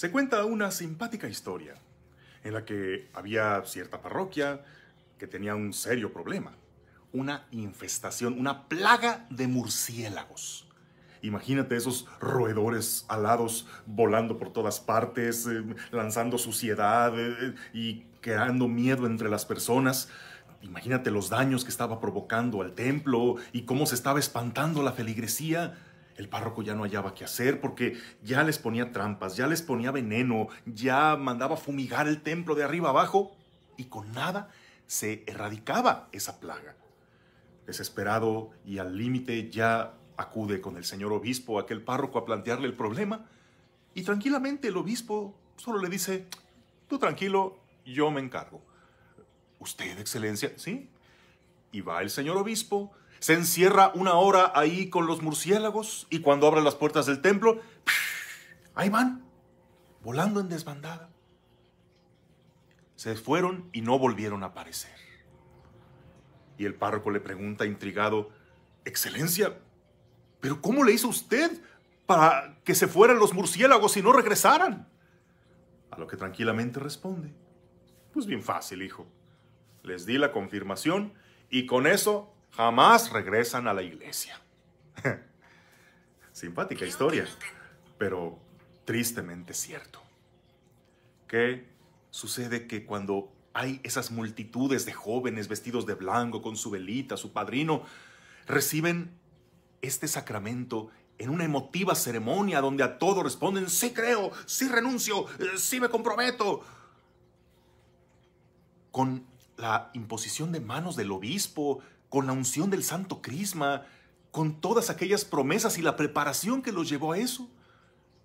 Se cuenta una simpática historia en la que había cierta parroquia que tenía un serio problema, una infestación, una plaga de murciélagos. Imagínate esos roedores alados volando por todas partes, eh, lanzando suciedad eh, y creando miedo entre las personas. Imagínate los daños que estaba provocando al templo y cómo se estaba espantando la feligresía. El párroco ya no hallaba qué hacer porque ya les ponía trampas, ya les ponía veneno, ya mandaba fumigar el templo de arriba abajo y con nada se erradicaba esa plaga. Desesperado y al límite ya acude con el señor obispo, aquel párroco, a plantearle el problema y tranquilamente el obispo solo le dice, tú tranquilo, yo me encargo. Usted, excelencia, ¿sí? Y va el señor obispo, se encierra una hora ahí con los murciélagos y cuando abre las puertas del templo, ahí van, volando en desbandada. Se fueron y no volvieron a aparecer. Y el párroco le pregunta intrigado, Excelencia, ¿pero cómo le hizo usted para que se fueran los murciélagos y no regresaran? A lo que tranquilamente responde, Pues bien fácil, hijo. Les di la confirmación y con eso jamás regresan a la iglesia. Simpática historia, pero tristemente cierto. ¿Qué sucede que cuando hay esas multitudes de jóvenes vestidos de blanco con su velita, su padrino, reciben este sacramento en una emotiva ceremonia donde a todos responden, sí creo, sí renuncio, eh, sí me comprometo. Con la imposición de manos del obispo, con la unción del Santo Crisma, con todas aquellas promesas y la preparación que los llevó a eso.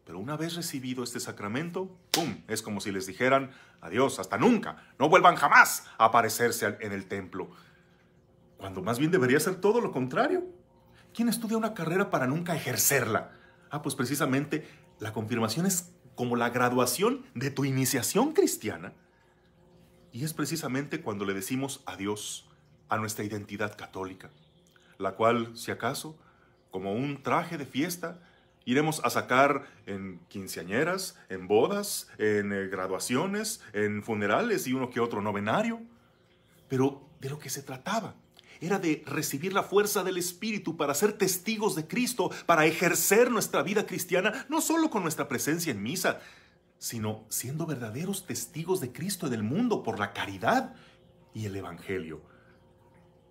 Pero una vez recibido este sacramento, ¡pum! Es como si les dijeran, adiós, hasta nunca, no vuelvan jamás a aparecerse en el templo. Cuando más bien debería ser todo lo contrario. ¿Quién estudia una carrera para nunca ejercerla? Ah, pues precisamente la confirmación es como la graduación de tu iniciación cristiana. Y es precisamente cuando le decimos adiós a nuestra identidad católica, la cual, si acaso, como un traje de fiesta, iremos a sacar en quinceañeras, en bodas, en eh, graduaciones, en funerales y uno que otro novenario. Pero de lo que se trataba era de recibir la fuerza del Espíritu para ser testigos de Cristo, para ejercer nuestra vida cristiana, no solo con nuestra presencia en misa, sino siendo verdaderos testigos de Cristo en el mundo por la caridad y el Evangelio.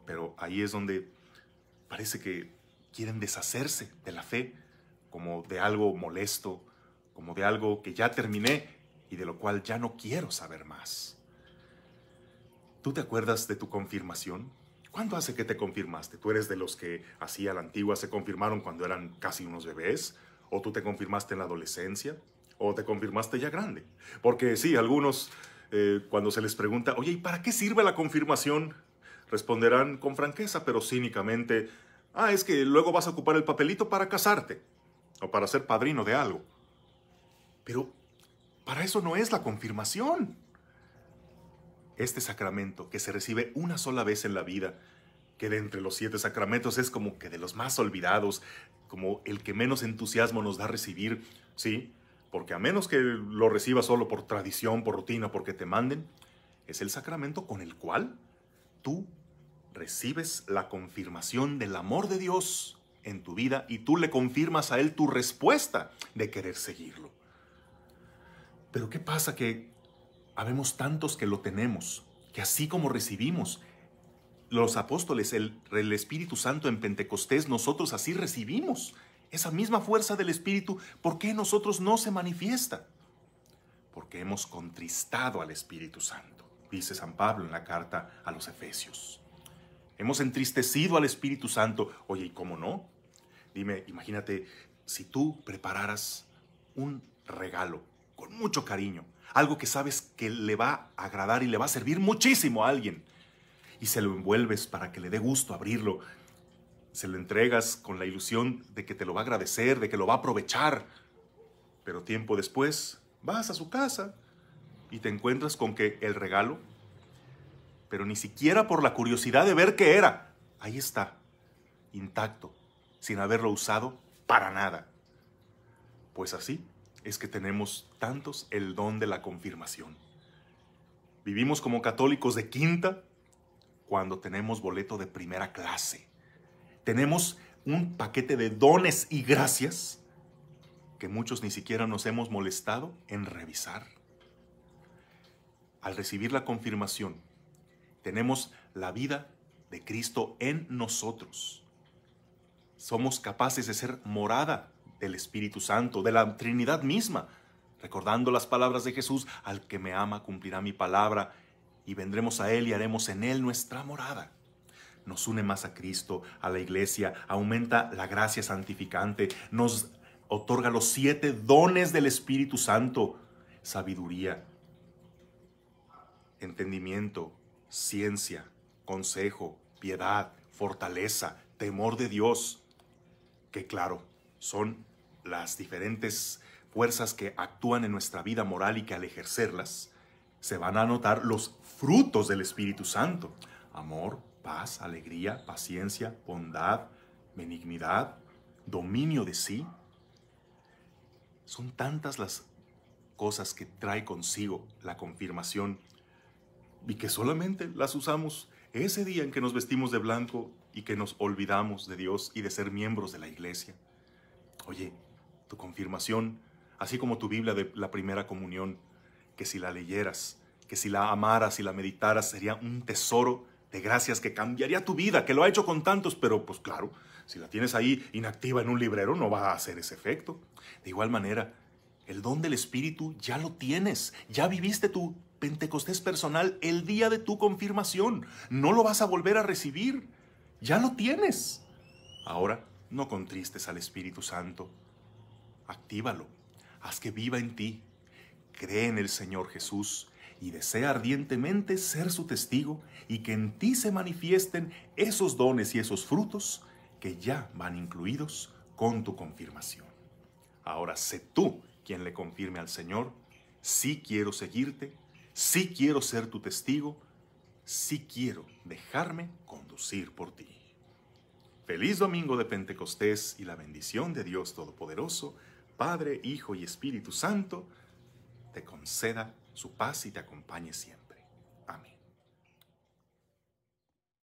Pero ahí es donde parece que quieren deshacerse de la fe como de algo molesto, como de algo que ya terminé y de lo cual ya no quiero saber más. ¿Tú te acuerdas de tu confirmación? ¿Cuándo hace que te confirmaste? ¿Tú eres de los que así a la antigua se confirmaron cuando eran casi unos bebés? ¿O tú te confirmaste en la adolescencia? ¿O te confirmaste ya grande? Porque sí, algunos eh, cuando se les pregunta, oye, ¿y para qué sirve la confirmación? Responderán con franqueza pero cínicamente, ah, es que luego vas a ocupar el papelito para casarte o para ser padrino de algo. Pero para eso no es la confirmación. Este sacramento que se recibe una sola vez en la vida, que de entre los siete sacramentos es como que de los más olvidados, como el que menos entusiasmo nos da recibir, ¿sí? Porque a menos que lo recibas solo por tradición, por rutina, porque te manden, es el sacramento con el cual tú recibes la confirmación del amor de Dios en tu vida y tú le confirmas a Él tu respuesta de querer seguirlo. Pero ¿qué pasa que habemos tantos que lo tenemos, que así como recibimos los apóstoles, el, el Espíritu Santo en Pentecostés, nosotros así recibimos esa misma fuerza del Espíritu, ¿por qué nosotros no se manifiesta? Porque hemos contristado al Espíritu Santo dice San Pablo en la carta a los Efesios. Hemos entristecido al Espíritu Santo. Oye, ¿y cómo no? Dime, imagínate si tú prepararas un regalo con mucho cariño, algo que sabes que le va a agradar y le va a servir muchísimo a alguien, y se lo envuelves para que le dé gusto abrirlo, se lo entregas con la ilusión de que te lo va a agradecer, de que lo va a aprovechar, pero tiempo después vas a su casa y te encuentras con que el regalo, pero ni siquiera por la curiosidad de ver qué era, ahí está, intacto, sin haberlo usado para nada. Pues así es que tenemos tantos el don de la confirmación. Vivimos como católicos de quinta cuando tenemos boleto de primera clase. Tenemos un paquete de dones y gracias que muchos ni siquiera nos hemos molestado en revisar al recibir la confirmación, tenemos la vida de Cristo en nosotros. Somos capaces de ser morada del Espíritu Santo, de la Trinidad misma, recordando las palabras de Jesús, al que me ama cumplirá mi palabra, y vendremos a Él y haremos en Él nuestra morada. Nos une más a Cristo, a la iglesia, aumenta la gracia santificante, nos otorga los siete dones del Espíritu Santo, sabiduría, entendimiento, ciencia, consejo, piedad, fortaleza, temor de Dios, que claro, son las diferentes fuerzas que actúan en nuestra vida moral y que al ejercerlas se van a notar los frutos del Espíritu Santo. Amor, paz, alegría, paciencia, bondad, benignidad, dominio de sí. Son tantas las cosas que trae consigo la confirmación y que solamente las usamos ese día en que nos vestimos de blanco y que nos olvidamos de Dios y de ser miembros de la iglesia. Oye, tu confirmación, así como tu Biblia de la primera comunión, que si la leyeras, que si la amaras y la meditaras, sería un tesoro de gracias que cambiaría tu vida, que lo ha hecho con tantos, pero pues claro, si la tienes ahí inactiva en un librero no va a hacer ese efecto. De igual manera, el don del Espíritu ya lo tienes, ya viviste tú Pentecostés personal el día de tu confirmación. No lo vas a volver a recibir. Ya lo tienes. Ahora, no contristes al Espíritu Santo. Actívalo. Haz que viva en ti. Cree en el Señor Jesús y desea ardientemente ser su testigo y que en ti se manifiesten esos dones y esos frutos que ya van incluidos con tu confirmación. Ahora sé tú quien le confirme al Señor, sí quiero seguirte Sí quiero ser tu testigo, sí quiero dejarme conducir por ti. Feliz domingo de Pentecostés y la bendición de Dios Todopoderoso, Padre, Hijo y Espíritu Santo, te conceda su paz y te acompañe siempre.